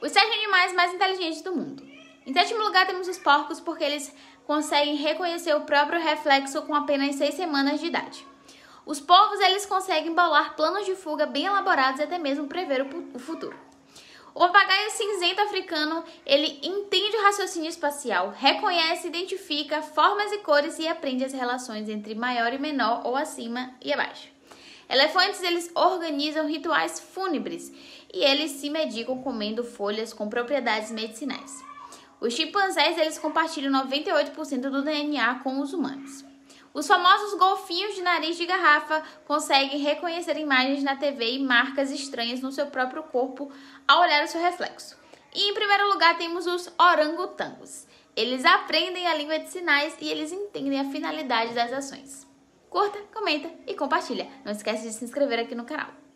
os sete animais mais inteligentes do mundo. Em sétimo lugar, temos os porcos, porque eles conseguem reconhecer o próprio reflexo com apenas seis semanas de idade. Os povos eles conseguem bolar planos de fuga bem elaborados e até mesmo prever o futuro. O papagaio cinzento africano, ele entende o raciocínio espacial, reconhece, identifica formas e cores e aprende as relações entre maior e menor ou acima e abaixo. Elefantes eles organizam rituais fúnebres e eles se medicam comendo folhas com propriedades medicinais. Os chimpanzés eles compartilham 98% do DNA com os humanos. Os famosos golfinhos de nariz de garrafa conseguem reconhecer imagens na TV e marcas estranhas no seu próprio corpo ao olhar o seu reflexo. E em primeiro lugar temos os orangotangos. Eles aprendem a língua de sinais e eles entendem a finalidade das ações curta, comenta e compartilha. Não esquece de se inscrever aqui no canal.